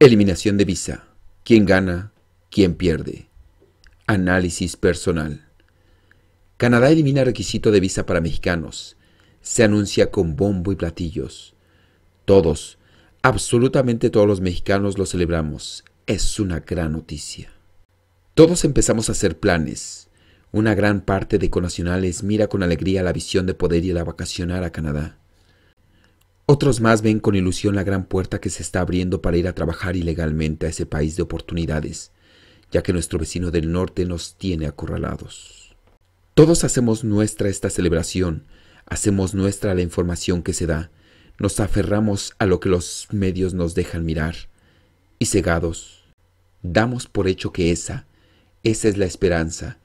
Eliminación de visa. ¿Quién gana? ¿Quién pierde? Análisis personal. Canadá elimina requisito de visa para mexicanos. Se anuncia con bombo y platillos. Todos, absolutamente todos los mexicanos lo celebramos. Es una gran noticia. Todos empezamos a hacer planes. Una gran parte de conacionales mira con alegría la visión de poder ir a vacacionar a Canadá. Otros más ven con ilusión la gran puerta que se está abriendo para ir a trabajar ilegalmente a ese país de oportunidades, ya que nuestro vecino del norte nos tiene acorralados. Todos hacemos nuestra esta celebración, hacemos nuestra la información que se da, nos aferramos a lo que los medios nos dejan mirar, y cegados, damos por hecho que esa, esa es la esperanza,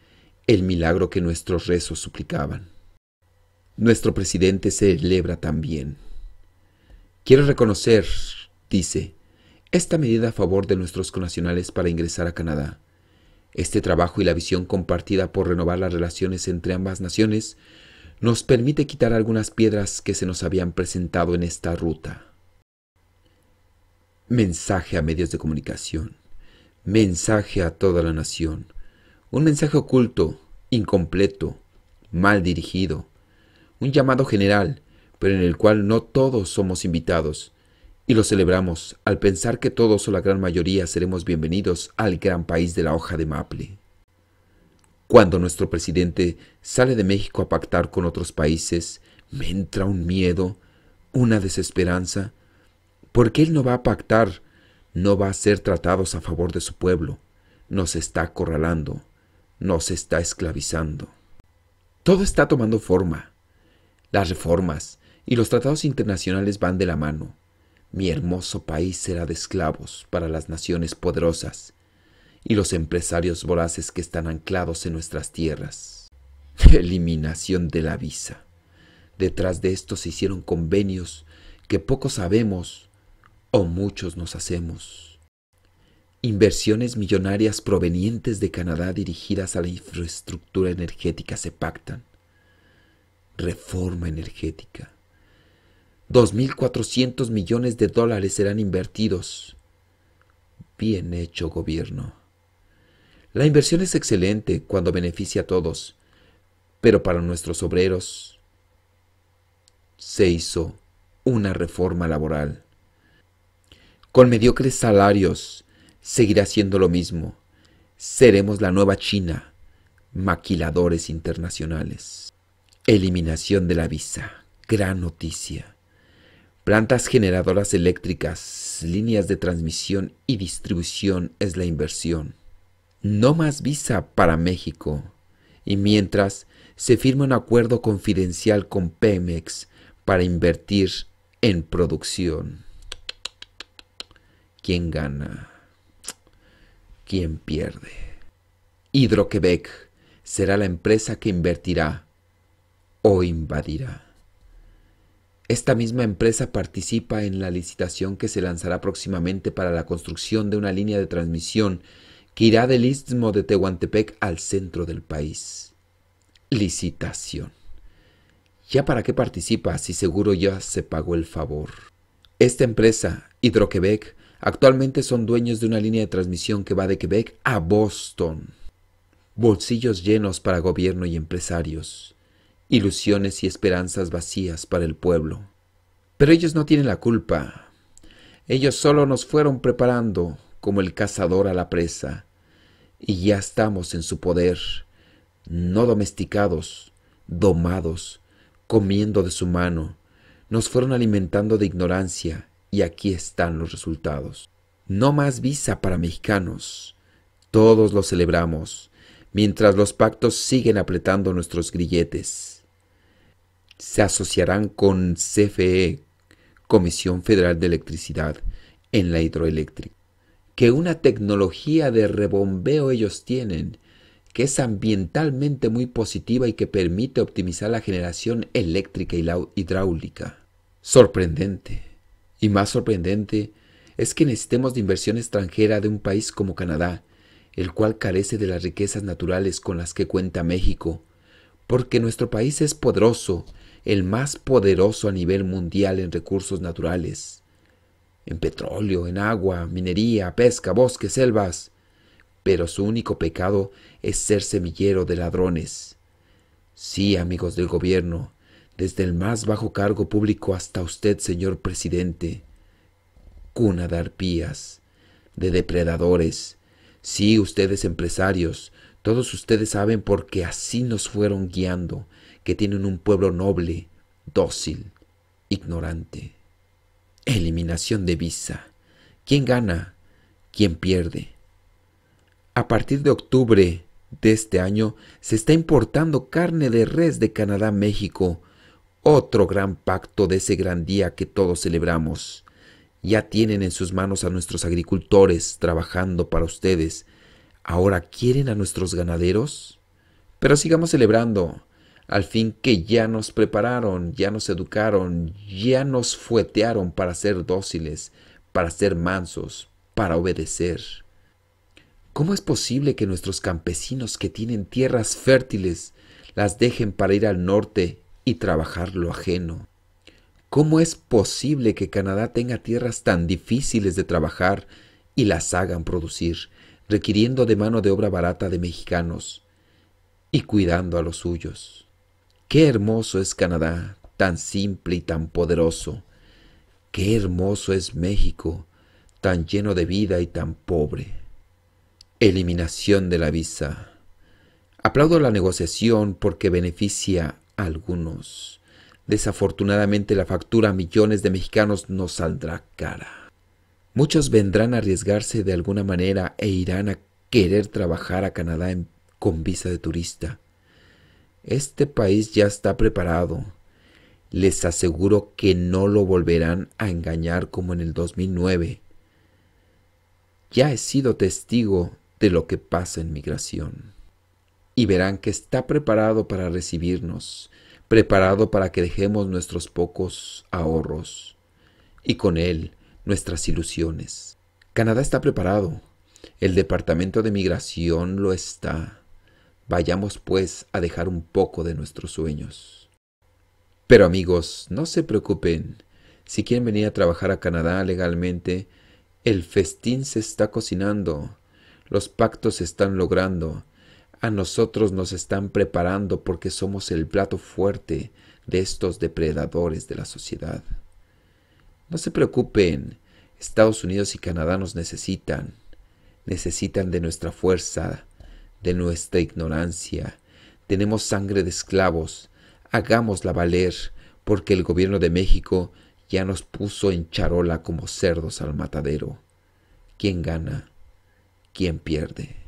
el milagro que nuestros rezos suplicaban. Nuestro presidente celebra también. Quiero reconocer, dice, esta medida a favor de nuestros conacionales para ingresar a Canadá. Este trabajo y la visión compartida por renovar las relaciones entre ambas naciones nos permite quitar algunas piedras que se nos habían presentado en esta ruta. Mensaje a medios de comunicación. Mensaje a toda la nación. Un mensaje oculto, incompleto, mal dirigido. Un llamado general pero en el cual no todos somos invitados, y lo celebramos al pensar que todos o la gran mayoría seremos bienvenidos al gran país de la hoja de maple. Cuando nuestro presidente sale de México a pactar con otros países, me entra un miedo, una desesperanza, porque él no va a pactar, no va a ser tratados a favor de su pueblo, nos está acorralando, nos está esclavizando. Todo está tomando forma. Las reformas, y los tratados internacionales van de la mano. Mi hermoso país será de esclavos para las naciones poderosas y los empresarios voraces que están anclados en nuestras tierras. Eliminación de la visa. Detrás de esto se hicieron convenios que pocos sabemos o muchos nos hacemos. Inversiones millonarias provenientes de Canadá dirigidas a la infraestructura energética se pactan. Reforma energética. 2.400 millones de dólares serán invertidos. Bien hecho, gobierno. La inversión es excelente cuando beneficia a todos, pero para nuestros obreros se hizo una reforma laboral. Con mediocres salarios seguirá siendo lo mismo. Seremos la nueva China, maquiladores internacionales. Eliminación de la visa. Gran noticia. Plantas generadoras eléctricas, líneas de transmisión y distribución es la inversión. No más visa para México. Y mientras, se firma un acuerdo confidencial con Pemex para invertir en producción. ¿Quién gana? ¿Quién pierde? Hidroquebec será la empresa que invertirá o invadirá. Esta misma empresa participa en la licitación que se lanzará próximamente para la construcción de una línea de transmisión que irá del istmo de Tehuantepec al centro del país. Licitación. ¿Ya para qué participa si seguro ya se pagó el favor? Esta empresa, Hidroquebec, actualmente son dueños de una línea de transmisión que va de Quebec a Boston. Bolsillos llenos para gobierno y empresarios ilusiones y esperanzas vacías para el pueblo. Pero ellos no tienen la culpa. Ellos solo nos fueron preparando como el cazador a la presa, y ya estamos en su poder, no domesticados, domados, comiendo de su mano, nos fueron alimentando de ignorancia, y aquí están los resultados. No más visa para mexicanos. Todos lo celebramos, mientras los pactos siguen apretando nuestros grilletes se asociarán con CFE, Comisión Federal de Electricidad, en la hidroeléctrica. Que una tecnología de rebombeo ellos tienen, que es ambientalmente muy positiva y que permite optimizar la generación eléctrica y la hidráulica. Sorprendente. Y más sorprendente es que necesitemos de inversión extranjera de un país como Canadá, el cual carece de las riquezas naturales con las que cuenta México, porque nuestro país es poderoso el más poderoso a nivel mundial en recursos naturales, en petróleo, en agua, minería, pesca, bosques, selvas, pero su único pecado es ser semillero de ladrones. Sí, amigos del gobierno, desde el más bajo cargo público hasta usted, señor presidente, cuna de arpías, de depredadores, sí, ustedes empresarios, todos ustedes saben porque así nos fueron guiando, que tienen un pueblo noble, dócil, ignorante. Eliminación de visa. ¿Quién gana? ¿Quién pierde? A partir de octubre de este año se está importando carne de res de Canadá México, otro gran pacto de ese gran día que todos celebramos. Ya tienen en sus manos a nuestros agricultores trabajando para ustedes, Ahora quieren a nuestros ganaderos. Pero sigamos celebrando. Al fin que ya nos prepararon, ya nos educaron, ya nos fuetearon para ser dóciles, para ser mansos, para obedecer. ¿Cómo es posible que nuestros campesinos que tienen tierras fértiles las dejen para ir al norte y trabajar lo ajeno? ¿Cómo es posible que Canadá tenga tierras tan difíciles de trabajar y las hagan producir, requiriendo de mano de obra barata de mexicanos y cuidando a los suyos. Qué hermoso es Canadá, tan simple y tan poderoso. Qué hermoso es México, tan lleno de vida y tan pobre. Eliminación de la visa. Aplaudo la negociación porque beneficia a algunos. Desafortunadamente la factura a millones de mexicanos no saldrá cara. Muchos vendrán a arriesgarse de alguna manera e irán a querer trabajar a Canadá con visa de turista. Este país ya está preparado. Les aseguro que no lo volverán a engañar como en el 2009. Ya he sido testigo de lo que pasa en migración. Y verán que está preparado para recibirnos, preparado para que dejemos nuestros pocos ahorros. Y con él, nuestras ilusiones. Canadá está preparado, el Departamento de Migración lo está. Vayamos pues a dejar un poco de nuestros sueños. Pero amigos, no se preocupen. Si quieren venir a trabajar a Canadá legalmente, el festín se está cocinando, los pactos se están logrando, a nosotros nos están preparando porque somos el plato fuerte de estos depredadores de la sociedad. No se preocupen, Estados Unidos y Canadá nos necesitan. Necesitan de nuestra fuerza, de nuestra ignorancia. Tenemos sangre de esclavos. Hagámosla valer, porque el gobierno de México ya nos puso en charola como cerdos al matadero. ¿Quién gana? ¿Quién pierde?